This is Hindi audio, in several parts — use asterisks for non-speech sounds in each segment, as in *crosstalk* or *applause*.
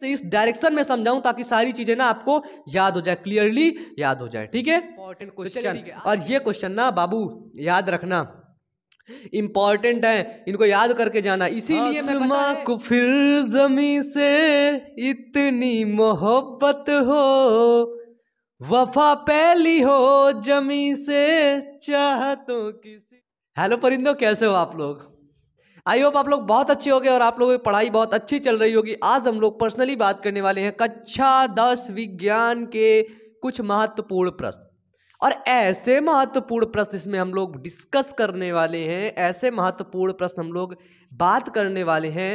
से इस डायरेक्शन में समझाऊं ताकि सारी चीजें ना आपको याद हो जाए क्लियरली याद हो जाए ठीक है इंपॉर्टेंट क्वेश्चन तो और ये क्वेश्चन ना बाबू याद रखना इम्पॉर्टेंट है इनको याद करके जाना इसीलिए फिर जमी से इतनी मोहब्बत हो वफा पहली हो जमी से चाहतों किसी हेलो परिंदो कैसे हो आप लोग आई होप आप लोग बहुत अच्छे हो गए और आप लोगों की पढ़ाई बहुत अच्छी चल रही होगी आज हम लोग पर्सनली बात करने वाले हैं कक्षा दस विज्ञान के कुछ महत्वपूर्ण प्रश्न और ऐसे महत्वपूर्ण प्रश्न इसमें हम लोग डिस्कस करने वाले हैं ऐसे महत्वपूर्ण प्रश्न हम लोग बात करने वाले हैं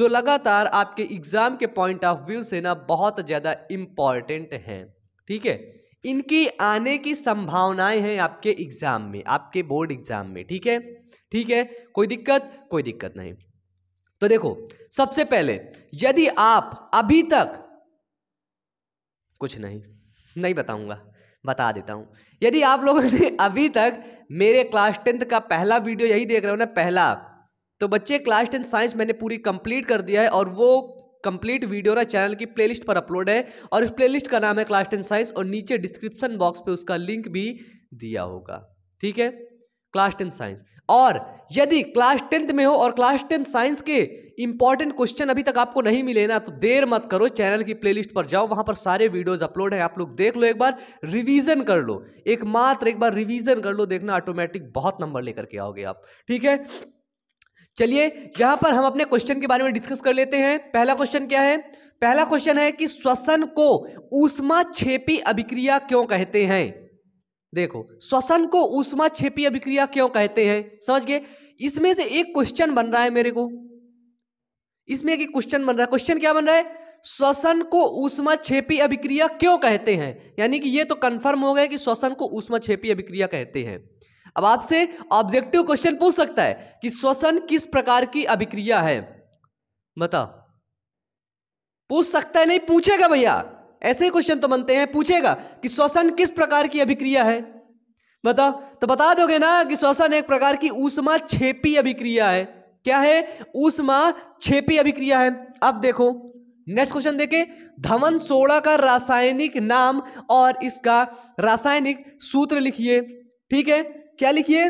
जो लगातार आपके एग्ज़ाम के पॉइंट ऑफ व्यू से ना बहुत ज़्यादा इम्पॉर्टेंट हैं ठीक है इनकी आने की संभावनाएं हैं आपके एग्ज़ाम में आपके बोर्ड एग्ज़ाम में ठीक है ठीक है कोई दिक्कत कोई दिक्कत नहीं तो देखो सबसे पहले यदि आप अभी तक कुछ नहीं नहीं बताऊंगा बता देता हूं यदि आप लोगों ने *laughs* अभी तक मेरे क्लास टेंथ का पहला वीडियो यही देख रहे हो ना पहला तो बच्चे क्लास टेंथ साइंस मैंने पूरी कंप्लीट कर दिया है और वो कंप्लीट वीडियो ना चैनल की प्लेलिस्ट पर अपलोड है और इस प्लेलिस्ट का नाम है क्लास टेंथ साइंस और नीचे डिस्क्रिप्शन बॉक्स पे उसका लिंक भी दिया होगा ठीक है क्लास टेंथ साइंस और यदि क्लास टेंथ में हो और क्लास टेंथ साइंस के इंपॉर्टेंट क्वेश्चन अभी तक आपको नहीं मिले ना तो देर मत करो चैनल की प्लेलिस्ट पर जाओ वहां पर सारे वीडियोस अपलोड है आप लोग देख लो एक बार रिवीजन कर लो एक मात्र एक बार रिवीजन कर लो देखना ऑटोमेटिक बहुत नंबर लेकर के आओगे आप ठीक है चलिए यहां पर हम अपने क्वेश्चन के बारे में डिस्कस कर लेते हैं पहला क्वेश्चन क्या है पहला क्वेश्चन है कि श्वसन को ऊष्मा छेपी अभिक्रिया क्यों कहते हैं देखो श्वसन को उष्मा छेपी अभिक्रिया क्यों कहते हैं समझ गए इसमें से एक क्वेश्चन बन रहा है मेरे को इसमें एक क्वेश्चन बन रहा है क्वेश्चन क्या बन रहा है श्वसन को उष्मा छेपी अभिक्रिया क्यों कहते हैं यानी कि ये तो कंफर्म हो गया कि श्वसन को उष्मा छेपी अभिक्रिया कहते हैं अब आपसे ऑब्जेक्टिव क्वेश्चन पूछ सकता है कि श्वसन किस प्रकार की अभिक्रिया है बता पूछ सकता है नहीं पूछेगा भैया ऐसे ही क्वेश्चन तो बनते हैं पूछेगा कि श्वसन किस प्रकार की अभिक्रिया है बताओ तो बता दोगे ना कि श्वसन एक प्रकार की ऊष्मा छेपी अभिक्रिया है क्या है ऊष्मा छेपी अभिक्रिया है अब देखो नेक्स्ट क्वेश्चन देखें धवन सोड़ा का रासायनिक नाम और इसका रासायनिक सूत्र लिखिए ठीक है क्या लिखिए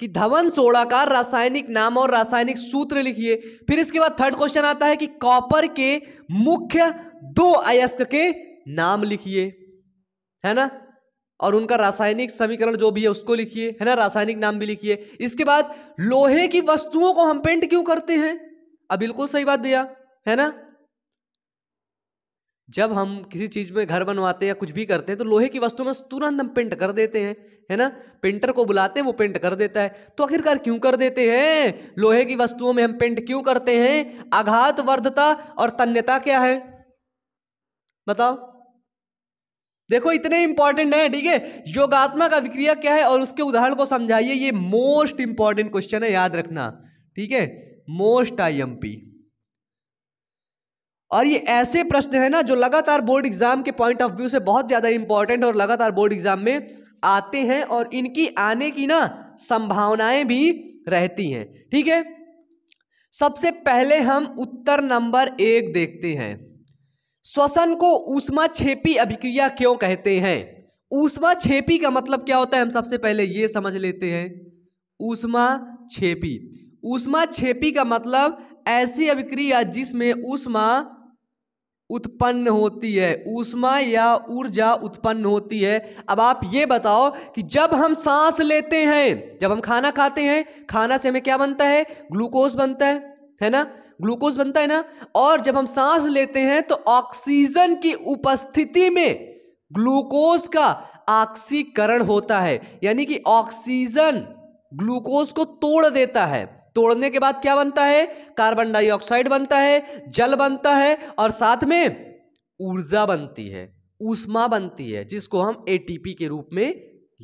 कि धवन सोडा का रासायनिक नाम और रासायनिक सूत्र लिखिए फिर इसके बाद थर्ड क्वेश्चन आता है कि कॉपर के मुख्य दो अयस्क के नाम लिखिए है ना और उनका रासायनिक समीकरण जो भी है उसको लिखिए है ना रासायनिक नाम भी लिखिए इसके बाद लोहे की वस्तुओं को हम पेंट क्यों करते हैं अब बिल्कुल सही बात भैया है ना जब हम किसी चीज़ में घर बनवाते हैं या कुछ भी करते हैं तो लोहे की वस्तु में तुरंत हम पेंट कर देते हैं है ना पेंटर को बुलाते हैं वो पेंट कर देता है तो आखिरकार क्यों कर देते हैं लोहे की वस्तुओं में हम पेंट क्यों करते हैं आघात वर्धता और तन्यता क्या है बताओ देखो इतने इंपॉर्टेंट है ठीक है योगात्मा का विक्रिया क्या है और उसके उदाहरण को समझाइए ये मोस्ट इंपॉर्टेंट क्वेश्चन है याद रखना ठीक है मोस्ट आई एम पी और ये ऐसे प्रश्न है ना जो लगातार बोर्ड एग्जाम के पॉइंट ऑफ व्यू से बहुत ज़्यादा इंपॉर्टेंट और लगातार बोर्ड एग्जाम में आते हैं और इनकी आने की ना संभावनाएं भी रहती हैं ठीक है सबसे पहले हम उत्तर नंबर एक देखते हैं श्वसन को ऊष्मा छेपी अभिक्रिया क्यों कहते हैं ऊष्मा छेपी का मतलब क्या होता है हम सबसे पहले ये समझ लेते हैं ऊष्मा छेपी ऊष्मा छेपी का मतलब ऐसी अभिक्रिया जिसमें ऊष्मा उत्पन्न होती है ऊष्मा या ऊर्जा उत्पन्न होती है अब आप ये बताओ कि जब हम सांस लेते हैं जब हम खाना खाते हैं खाना से हमें क्या बनता है ग्लूकोज बनता है है ना ग्लूकोज बनता है ना और जब हम सांस लेते हैं तो ऑक्सीजन की उपस्थिति में ग्लूकोज का ऑक्सीकरण होता है यानी कि ऑक्सीजन ग्लूकोज को तोड़ देता है तोड़ने के बाद क्या बनता है कार्बन डाइऑक्साइड बनता है जल बनता है और साथ में ऊर्जा बनती है ऊष्मा बनती है जिसको हम एटीपी के रूप में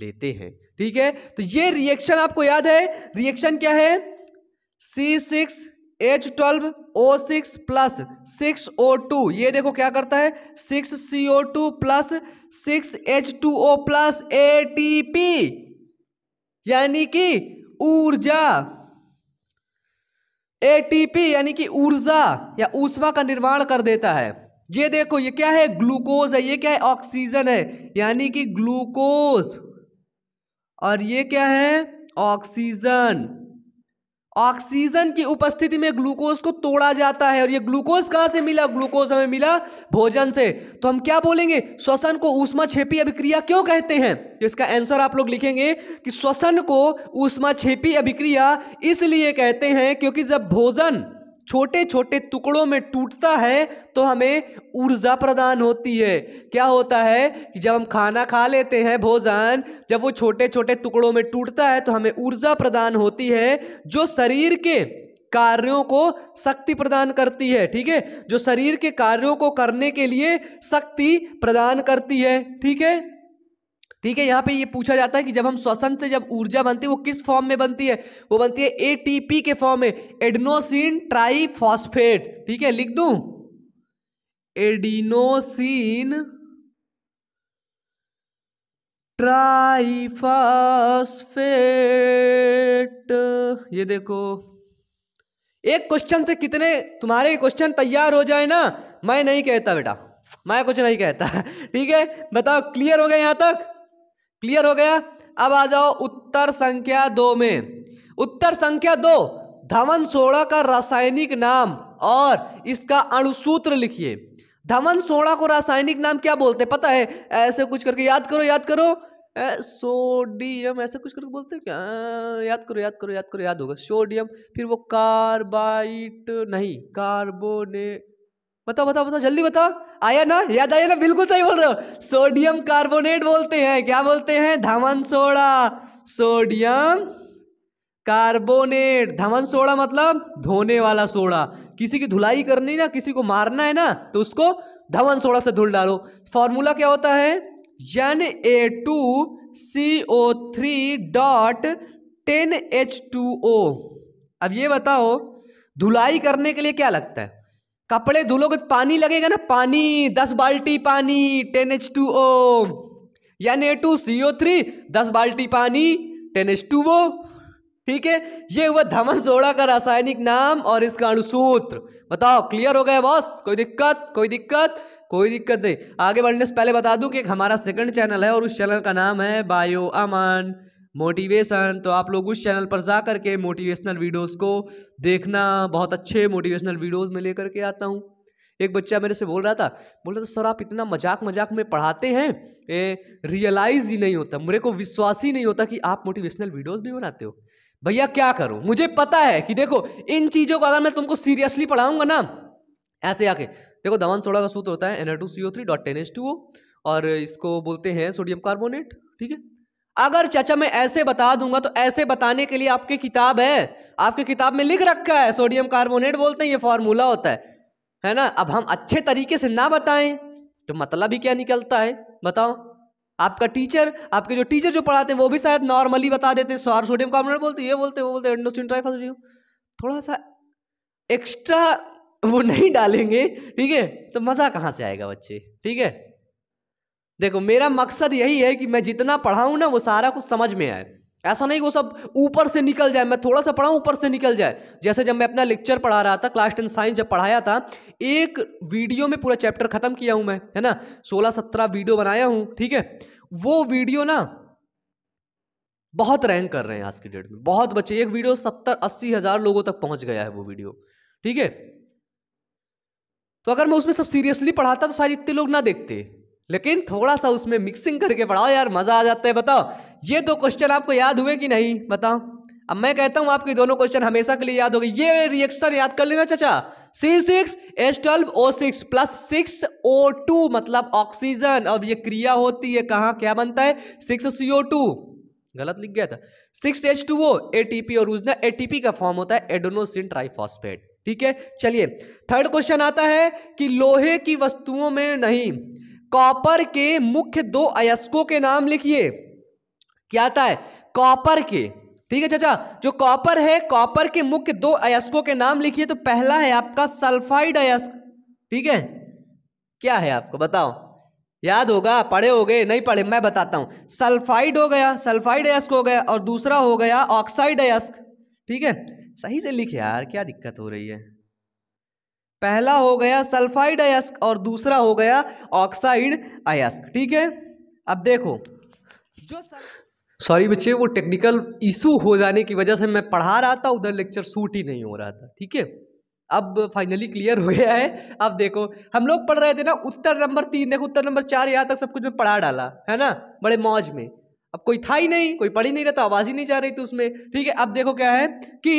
लेते हैं ठीक है तो ये रिएक्शन आपको याद है रिएक्शन क्या है C six H twelve O six plus six O two ये देखो क्या करता है six C O two plus six H two O plus A T P यानी कि ऊर्जा एटीपी यानी कि ऊर्जा या ऊष्मा का निर्माण कर देता है ये देखो ये क्या है ग्लूकोज है ये क्या है ऑक्सीजन है यानी कि ग्लूकोज और ये क्या है ऑक्सीजन ऑक्सीजन की उपस्थिति में ग्लूकोज को तोड़ा जाता है और ये ग्लूकोज कहाँ से मिला ग्लूकोज हमें मिला भोजन से तो हम क्या बोलेंगे श्वसन को उष्मा छेपी अभिक्रिया क्यों कहते हैं तो इसका आंसर आप लोग लिखेंगे कि श्वसन को ऊष्मा छेपी अभिक्रिया इसलिए कहते हैं क्योंकि जब भोजन छोटे छोटे टुकड़ों में टूटता है तो हमें ऊर्जा प्रदान होती है क्या होता है कि जब हम खाना खा लेते हैं भोजन जब वो छोटे छोटे टुकड़ों में टूटता है तो हमें ऊर्जा प्रदान होती है जो शरीर के कार्यों को शक्ति प्रदान करती है ठीक है जो शरीर के कार्यों को करने के लिए शक्ति प्रदान करती है ठीक है ठीक है यहाँ पे ये पूछा जाता है कि जब हम श्वसन से जब ऊर्जा बनती है वो किस फॉर्म में बनती है वो बनती है एटीपी के फॉर्म में एडनोसिन ट्राइफॉस्फेट ठीक है लिख दू एडिनोसिन ट्राइफॉस्फेट ये देखो एक क्वेश्चन से कितने तुम्हारे क्वेश्चन तैयार हो जाए ना मैं नहीं कहता बेटा मैं कुछ नहीं कहता *laughs* ठीक है बताओ क्लियर हो गया यहां तक क्लियर हो गया अब आ जाओ उत्तर संख्या दो में उत्तर संख्या दो धवन सोड़ा का रासायनिक नाम और इसका अणुसूत्र लिखिए धवन सोड़ा को रासायनिक नाम क्या बोलते हैं पता है ऐसे कुछ करके याद करो याद करो सोडियम ऐसे कुछ करके बोलते हैं क्या याद करो याद करो याद करो याद होगा सोडियम फिर वो कार्बाइट नहीं कार्बोनेट बताओ बताओ बताओ जल्दी बताओ आया ना याद आया ना बिल्कुल सही बोल रहे हो सोडियम कार्बोनेट बोलते हैं क्या बोलते हैं धमन सोडा सोडियम कार्बोनेट धमन सोडा मतलब धोने वाला सोडा किसी की धुलाई करनी ना किसी को मारना है ना तो उसको धमन सोडा से धुल डालो फॉर्मूला क्या होता है N A two C O three dot ten H two O अब ये बताओ धुलाई करने के लिए क्या लगता है कपड़े धुलोगे तो पानी लगेगा ना पानी दस बाल्टी पानी टेन एच टू ओ यान ए टू सी ओ थ्री दस बाल्टी पानी टेन एच टू ओ ठीक है ये हुआ धमन सोडा का रासायनिक नाम और इसका अणुसूत्र बताओ क्लियर हो गया बॉस कोई दिक्कत कोई दिक्कत कोई दिक्कत नहीं आगे बढ़ने से पहले बता दूं कि एक हमारा सेकंड चैनल है और उस चैनल का नाम है बायो अमन मोटिवेशन तो आप लोग उस चैनल पर जा करके मोटिवेशनल वीडियोस को देखना बहुत अच्छे मोटिवेशनल वीडियोस में लेकर के आता हूँ एक बच्चा मेरे से बोल रहा था बोल रहा था सर आप इतना मजाक मजाक में पढ़ाते हैं रियलाइज ही नहीं होता मेरे को विश्वास ही नहीं होता कि आप मोटिवेशनल वीडियोज भी बनाते हो भैया क्या करूँ मुझे पता है कि देखो इन चीज़ों को अगर मैं तुमको सीरियसली पढ़ाऊँगा ना ऐसे आके देखो दमन सोडा का सूत्र होता है एन और इसको बोलते हैं सोडियम कार्बोनेट ठीक है अगर चाचा मैं ऐसे बता दूंगा तो ऐसे बताने के लिए आपकी किताब है आपकी किताब में लिख रखा है सोडियम कार्बोनेट बोलते हैं ये फॉर्मूला होता है है ना अब हम अच्छे तरीके से ना बताएं तो मतलब ही क्या निकलता है बताओ आपका टीचर आपके जो टीचर जो पढ़ाते हैं वो भी शायद नॉर्मली बता देते हैं सॉर सोडियम कार्बोनेट बोलते ये बोलते वो बोलते एंडोसिन थोड़ा सा एक्स्ट्रा वो नहीं डालेंगे ठीक है तो मज़ा कहाँ से आएगा बच्चे ठीक है देखो मेरा मकसद यही है कि मैं जितना पढ़ाऊँ ना वो सारा कुछ समझ में आए ऐसा नहीं वो सब ऊपर से निकल जाए मैं थोड़ा सा पढ़ाऊँ ऊपर से निकल जाए जैसे जब मैं अपना लेक्चर पढ़ा रहा था क्लास टेन साइंस जब पढ़ाया था एक वीडियो में पूरा चैप्टर खत्म किया हूँ मैं है ना सोलह सत्रह वीडियो बनाया हूँ ठीक है वो वीडियो ना बहुत रैंक कर रहे हैं आज की डेट में बहुत बच्चे एक वीडियो सत्तर अस्सी हज़ार लोगों तक पहुंच गया है वो वीडियो ठीक है तो अगर मैं उसमें सब सीरियसली पढ़ाता तो शायद इतने लोग ना देखते लेकिन थोड़ा सा उसमें मिक्सिंग करके पढ़ाओ यार मज़ा आ जाता है बताओ ये दो क्वेश्चन आपको याद हुए कि नहीं बताओ अब मैं कहता हूं आपके दोनों क्वेश्चन हमेशा के लिए याद हो गए ये रिएक्शन याद कर लेना चाचा C six S twelve O six plus six O two मतलब ऑक्सीजन अब ये क्रिया होती है कहा क्या बनता है सिक्स सी ओ टू गलत लिख गया था six H two O A T P और उसने ए टी पी का फॉर्म होता है एडोनोसिन ट्राइफॉस्फेट ठीक है चलिए थर्ड क्वेश्चन आता है कि लोहे की वस्तुओं में नहीं कॉपर के मुख्य दो अयस्कों के नाम लिखिए क्या आता है कॉपर के ठीक है चाचा जो कॉपर है कॉपर के मुख्य दो अयस्कों के नाम लिखिए तो पहला है आपका सल्फाइड अयस्क ठीक है क्या है आपको बताओ याद होगा पढ़े गए नहीं पढ़े मैं बताता हूँ सल्फाइड हो गया सल्फाइड अयस्क हो गया और दूसरा हो गया ऑक्साइड अयस्क ठीक है सही से लिख यार क्या दिक्कत हो रही है पहला हो गया सल्फाइड अयस्क और दूसरा हो गया ऑक्साइड अयस्क ठीक है अब देखो जो सॉरी बच्चे वो टेक्निकल इशू हो जाने की वजह से मैं पढ़ा रहा था उधर लेक्चर सूट ही नहीं हो रहा था ठीक है अब फाइनली क्लियर हो गया है अब देखो हम लोग पढ़ रहे थे ना उत्तर नंबर तीन देखो उत्तर नंबर चार यहाँ तक सब कुछ मैं पढ़ा डाला है ना बड़े मौज में अब कोई था ही नहीं कोई पढ़ ही नहीं रहा था तो आवाज़ ही नहीं जा रही थी उसमें ठीक है अब देखो क्या है कि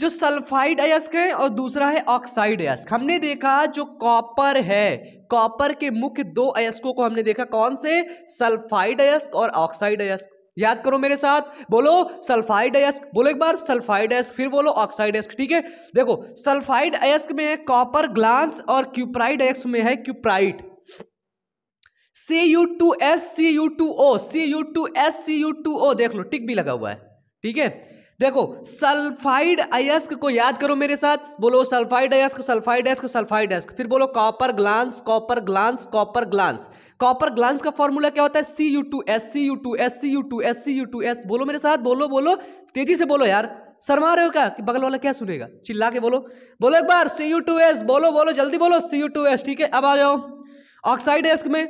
जो सल्फाइड अयस्क है और दूसरा है ऑक्साइड अयस्क हमने देखा जो कॉपर है कॉपर के मुख्य दो अयस्कों को हमने देखा कौन से सल्फाइड अयस्क और ऑक्साइड अयस्क याद करो मेरे साथ बोलो सल्फाइड अयस्क बोलो एक बार सल्फाइड अयस्क फिर बोलो ऑक्साइड अयस्क ठीक है देखो सल्फाइड अयस्क में है कॉपर ग्लांस और क्यूप्राइड अयस्क में है cuprite C U two S C U two O C U two S C U two O देख लो टिक भी लगा हुआ है ठीक है देखो सल्फाइड अयस्क को याद करो मेरे साथ बोलो सल्फाइड अयस्क सल्फाइड अयस्क सल्फाइड अयस्क फिर बोलो copper glance copper glance copper glance copper glance का फॉर्मूला क्या होता है C U two S C U two S C U two S C U two S बोलो मेरे साथ बोलो बोलो तेजी से बोलो यार शर्मा रहे हो क्या कि बगल वाला क्या सुनेगा चिल्ला के बोलो बोलो एक बार सी यू टू एस बोलो बोलो जल्दी बोलो सी यू टू एस ठीक है अब आ जाओ ऑक्साइड एस्क में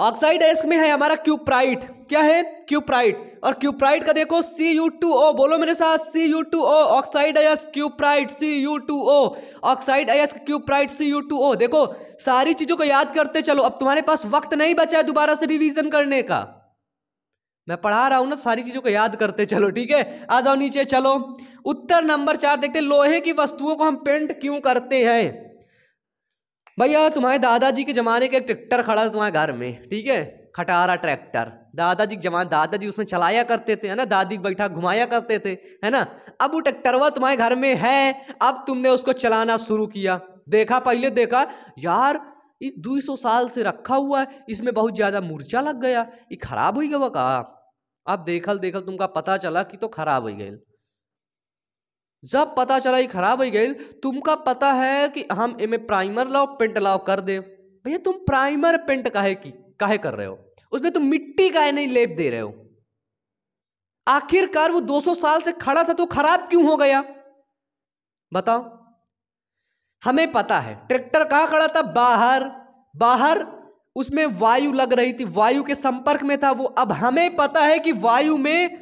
ऑक्साइड एस्क में है हमारा क्यूप्राइट क्या है क्यूप्राइट और क्यूप्राइट का देखो सी यू टू ओ बोलो मेरे साथ C U two O oxide अयस्क cuprite C U two O oxide अयस्क cuprite C U two O देखो सारी चीज़ों को याद करते चलो अब तुम्हारे पास वक्त नहीं बचा है दोबारा से रिविजन करने का मैं पढ़ा रहा हूं ना सारी चीज़ों को याद करते चलो ठीक है आ जाओ नीचे चलो उत्तर नंबर चार देखते लोहे की वस्तुओं को हम पेंट क्यों करते हैं भैया तुम्हारे दादाजी के ज़माने का एक ट्रैक्टर खड़ा था तुम्हारे घर में ठीक है खटारा ट्रैक्टर दादाजी के जमाने दादाजी उसमें चलाया करते थे है ना दादी बैठा घुमाया करते थे है ना अब वो वह तुम्हारे घर में है अब तुमने उसको चलाना शुरू किया देखा पहले देखा यार ये सौ साल से रखा हुआ है इसमें बहुत ज़्यादा मूर्छा लग गया ये खराब हो गया कहा अब देखल देखल तुमका पता चला कि तो खराब हो गई जब पता चला ये खराब हो गई तुमका पता है कि हम इमें प्राइमर लाओ पेंट लाओ कर दे भैया तुम प्राइमर पेंट काहे की काहे कर रहे हो उसमें तुम मिट्टी काहे नहीं लेप दे रहे हो आखिरकार वो 200 साल से खड़ा था तो खराब क्यों हो गया बताओ हमें पता है ट्रैक्टर कहां खड़ा था बाहर बाहर उसमें वायु लग रही थी वायु के संपर्क में था वो अब हमें पता है कि वायु में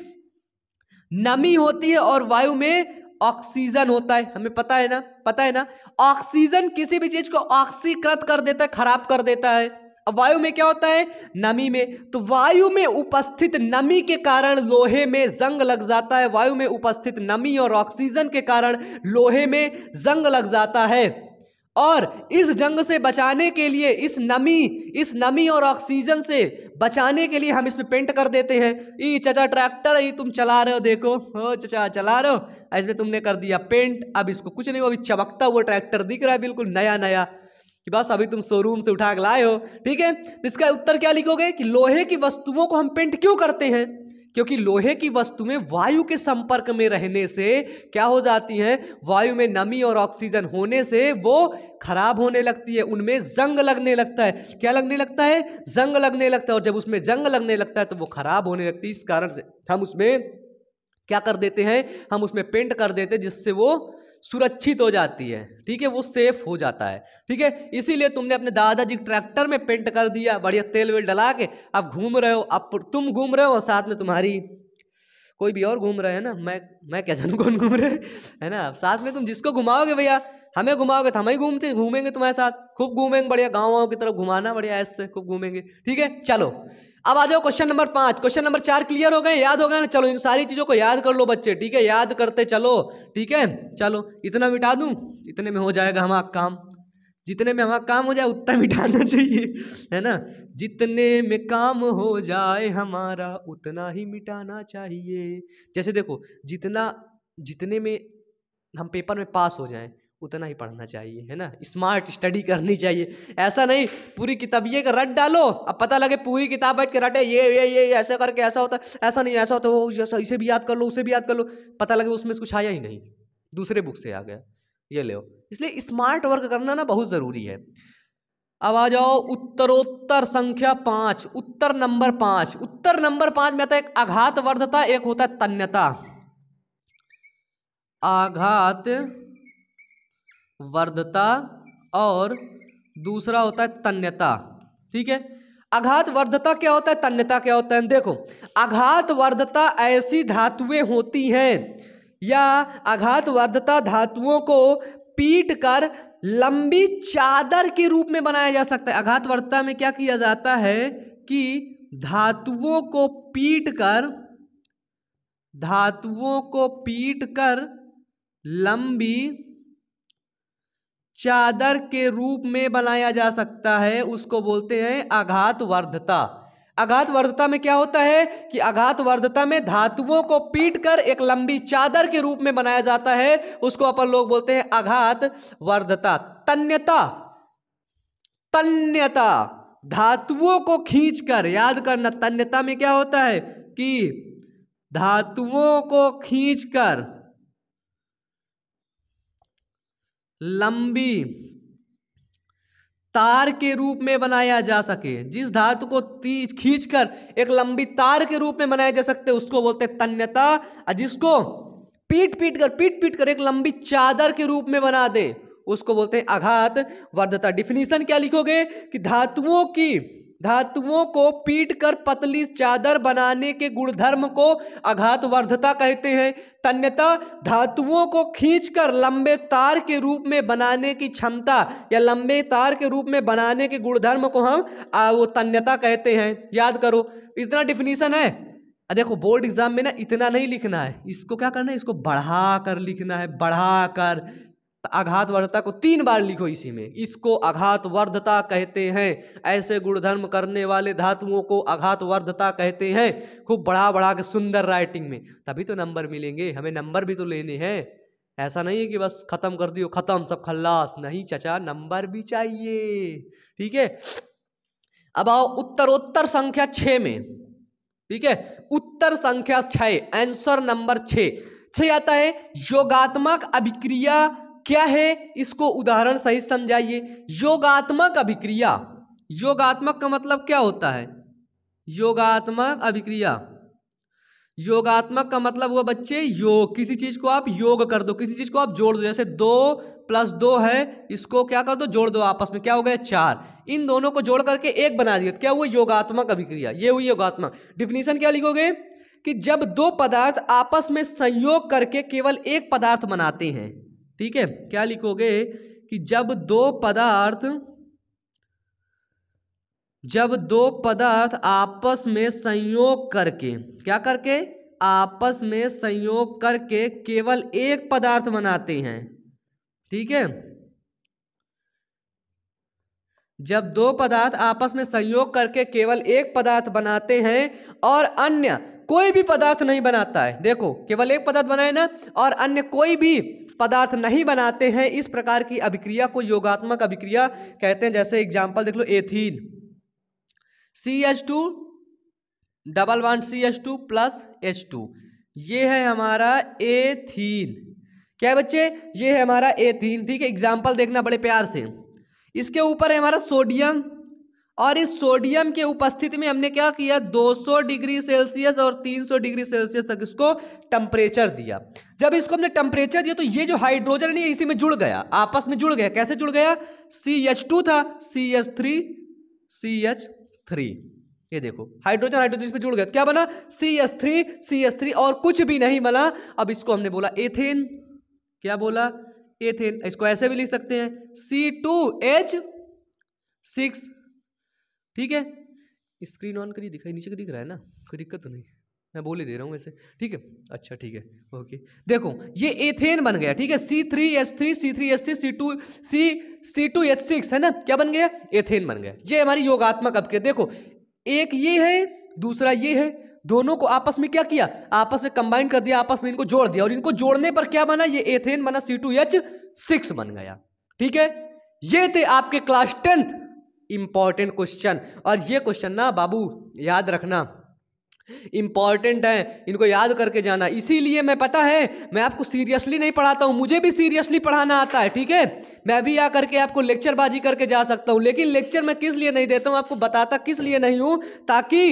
नमी होती है और वायु में ऑक्सीजन होता है हमें पता है ना पता है ना ऑक्सीजन किसी भी चीज को ऑक्सीकृत कर देता है खराब कर देता है अब वायु में क्या होता है नमी में तो वायु में उपस्थित नमी के कारण लोहे में जंग लग जाता है वायु में उपस्थित नमी और ऑक्सीजन के कारण लोहे में जंग लग जाता है और इस जंग से बचाने के लिए इस नमी इस नमी और ऑक्सीजन से बचाने के लिए हम इसमें पेंट कर देते हैं ई चचा ट्रैक्टर ई तुम चला रहे हो देखो हो चचा चला रहे हो इसमें तुमने कर दिया पेंट अब इसको कुछ नहीं अभी चमकता हुआ ट्रैक्टर दिख रहा है बिल्कुल नया नया कि बस अभी तुम शोरूम से उठा के लाए हो ठीक है तो इसका उत्तर क्या लिखोगे कि लोहे की वस्तुओं को हम पेंट क्यों करते हैं क्योंकि लोहे की वस्तुएं वायु के संपर्क में रहने से क्या हो जाती है वायु में नमी और ऑक्सीजन होने से वो खराब होने लगती है उनमें जंग लगने लगता है क्या लगने लगता है जंग लगने लगता है और जब उसमें जंग लगने लगता है तो वो खराब होने लगती है इस कारण से हम उसमें क्या कर देते हैं हम उसमें पेंट कर देते हैं जिससे वो सुरक्षित हो जाती है ठीक है वो सेफ हो जाता है ठीक है इसीलिए तुमने अपने दादाजी ट्रैक्टर में पेंट कर दिया बढ़िया तेल वेल डला के आप घूम रहे हो आप तुम घूम रहे हो साथ में तुम्हारी कोई भी और घूम रहे है ना मैं मैं क्या जानू कौन घूम रहे है ना साथ में तुम जिसको घुमाओगे भैया हमें घुमाओगे तो हम ही घूमते घूमेंगे तुम्हारे साथ खूब घूमेंगे बढ़िया गाँव वाँव की तरफ घुमाना बढ़िया ऐसे खूब घूमेंगे ठीक है चलो अब आ जाओ क्वेश्चन नंबर पाँच क्वेश्चन नंबर चार क्लियर हो गए याद हो गए ना चलो इन सारी चीज़ों को याद कर लो बच्चे ठीक है याद करते चलो ठीक है चलो इतना मिटा दूँ इतने में हो जाएगा हमारा काम जितने में हमारा काम हो जाए उतना मिटाना चाहिए है ना जितने में काम हो जाए हमारा उतना ही मिटाना चाहिए जैसे देखो जितना जितने में हम पेपर में पास हो जाएं उतना ही पढ़ना चाहिए है ना स्मार्ट स्टडी करनी चाहिए ऐसा नहीं पूरी ये का रट डालो अब पता लगे पूरी किताब बैठ के रटे ये ये ये ऐसा करके ऐसा होता ऐसा नहीं ऐसा होता वो ऐसा इसे भी याद कर लो उसे भी याद कर लो पता लगे उसमें कुछ आया ही नहीं दूसरे बुक से आ गया ये ले इसलिए स्मार्ट वर्क करना ना बहुत ज़रूरी है अब आ जाओ उत्तरोत्तर संख्या पाँच उत्तर नंबर पाँच उत्तर नंबर पाँच में आता तो है एक आघात वर्धता एक होता है तन्यता आघात वर्धता और दूसरा होता है तन्यता ठीक है आघात वर्धता क्या होता है तन्यता क्या होता है देखो आघात वर्धता ऐसी धातुएं होती हैं या आघात वर्धता धातुओं को पीट कर लंबी चादर के रूप में बनाया जा सकता है आघात वर्धता में क्या किया जाता है कि धातुओं को पीट कर धातुओं को पीट कर लंबी चादर के रूप में बनाया जा सकता है उसको बोलते हैं आघात वर्धता आघात वर्धता में क्या होता है कि आघात वर्धता में धातुओं को पीट कर एक लंबी चादर के रूप में बनाया जाता है उसको अपन लोग बोलते हैं आघात वर्धता तन्यता तन्यता धातुओं को खींचकर याद करना तन्यता में क्या होता है कि धातुओं को खींचकर लंबी तार के रूप में बनाया जा सके जिस धातु को तीज खींचकर एक लंबी तार के रूप में बनाया जा सकते उसको बोलते तन्यता और जिसको पीट पीट कर पीट पीट कर एक लंबी चादर के रूप में बना दे उसको बोलते हैं आघात वर्धता डिफिनीशन क्या लिखोगे कि धातुओं की धातुओं को पीटकर पतली चादर बनाने के गुणधर्म को आघातवर्धता कहते हैं तन्यता धातुओं को खींचकर लंबे तार के रूप में बनाने की क्षमता या लंबे तार के रूप में बनाने के गुणधर्म को हम आ, वो तन्यता कहते हैं याद करो इतना डिफिनीशन है देखो बोर्ड एग्जाम में ना इतना नहीं लिखना है इसको क्या करना है इसको बढ़ा कर लिखना है बढ़ा कर आघात वर्धता को तीन बार लिखो इसी में इसको आघात वर्धता कहते हैं ऐसे गुणधर्म करने वाले धातुओं को आघात वर्धता कहते हैं खूब बड़ा बड़ा के सुंदर राइटिंग में तभी तो नंबर मिलेंगे हमें नंबर भी तो लेने हैं ऐसा नहीं है कि बस खत्म कर दियो खत्म सब खल्लास नहीं चचा नंबर भी चाहिए ठीक है अब आओ उत्तरोत्तर संख्या छ में ठीक है उत्तर संख्या छः आंसर नंबर छः छः आता है योगात्मक अभिक्रिया क्या है इसको उदाहरण सही समझाइए योगात्मक अभिक्रिया योगात्मक का मतलब क्या होता है योगात्मक अभिक्रिया योगात्मक का मतलब हुआ बच्चे योग किसी चीज को आप योग कर दो किसी चीज को आप जोड़ दो जैसे दो प्लस दो है इसको क्या कर दो जोड़ दो आपस में क्या हो गया चार इन दोनों को जोड़ करके एक बना दिया तो क्या हुआ योगात्मक अभिक्रिया ये हुई योगात्मक डिफिनीशन क्या लिखोगे कि जब दो पदार्थ आपस में संयोग करके केवल एक पदार्थ बनाते हैं ठीक है क्या लिखोगे कि जब दो पदार्थ जब दो पदार्थ आपस में संयोग करके क्या करके आपस में संयोग करके केवल एक पदार्थ बनाते हैं ठीक है जब दो पदार्थ आपस में संयोग करके केवल एक पदार्थ बनाते हैं और अन्य कोई भी पदार्थ नहीं बनाता है देखो केवल एक पदार्थ बनाए ना और अन्य कोई भी पदार्थ नहीं बनाते हैं इस प्रकार की अभिक्रिया को योगात्मक अभिक्रिया कहते हैं जैसे एग्जाम्पल देख लो ethene C H two double one C H two plus H two ये है हमारा एथीन क्या है बच्चे ये है हमारा एथीन ठीक है एग्जाम्पल देखना बड़े प्यार से इसके ऊपर है हमारा सोडियम और इस सोडियम के उपस्थिति में हमने क्या किया 200 डिग्री सेल्सियस और 300 डिग्री सेल्सियस तक इसको टेम्परेचर दिया जब इसको हमने टेम्परेचर दिया तो ये जो हाइड्रोजन है इसी में जुड़ गया आपस में जुड़ गया कैसे जुड़ गया सी एच टू था C H three C H three ये देखो हाइड्रोजन हाइड्रोजन इसमें जुड़ गया तो क्या बना C S three C S three और कुछ भी नहीं बना अब इसको हमने बोला एथेन क्या बोला एथेन इसको ऐसे भी लिख सकते हैं सी टू एच सिक्स ठीक है स्क्रीन ऑन करिए दिखाई नीचे का दिख रहा है ना कोई दिक्कत तो नहीं मैं बोले दे रहा हूँ वैसे ठीक है अच्छा ठीक है ओके देखो ये एथेन बन गया ठीक है C three S three C three S three C two C C two H six है ना क्या बन गया एथेन बन गया ये हमारी योगात्मक अपकृत देखो एक ये है दूसरा ये है दोनों को आपस में क्या किया आपस में कंबाइन कर दिया आपस में इनको जोड़ दिया और इनको जोड़ने पर क्या बना ये एथेन बना सी टू एच सिक्स बन गया ठीक है ये थे आपके क्लास टेंथ इम्पॉर्टेंट क्वेश्चन और ये क्वेश्चन ना बाबू याद रखना इम्पॉर्टेंट है इनको याद करके जाना इसीलिए मैं पता है मैं आपको सीरियसली नहीं पढ़ाता हूँ मुझे भी सीरियसली पढ़ाना आता है ठीक है मैं भी आ करके आपको लेक्चरबाजी करके जा सकता हूँ लेकिन लेक्चर मैं किस लिए नहीं देता हूँ आपको बताता किस लिए नहीं हूँ ताकि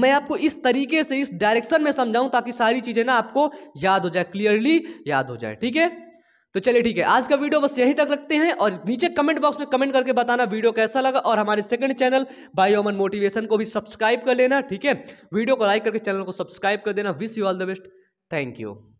मैं आपको इस तरीके से इस डायरेक्शन में समझाऊँ ताकि सारी चीज़ें ना आपको याद हो जाए क्लियरली याद हो जाए ठीक है तो चलिए ठीक है आज का वीडियो बस यहीं तक रखते हैं और नीचे कमेंट बॉक्स में कमेंट करके बताना वीडियो कैसा लगा और हमारे सेकंड चैनल बायोमन मोटिवेशन को भी सब्सक्राइब कर लेना ठीक है वीडियो को लाइक करके चैनल को सब्सक्राइब कर देना wish you all the best thank you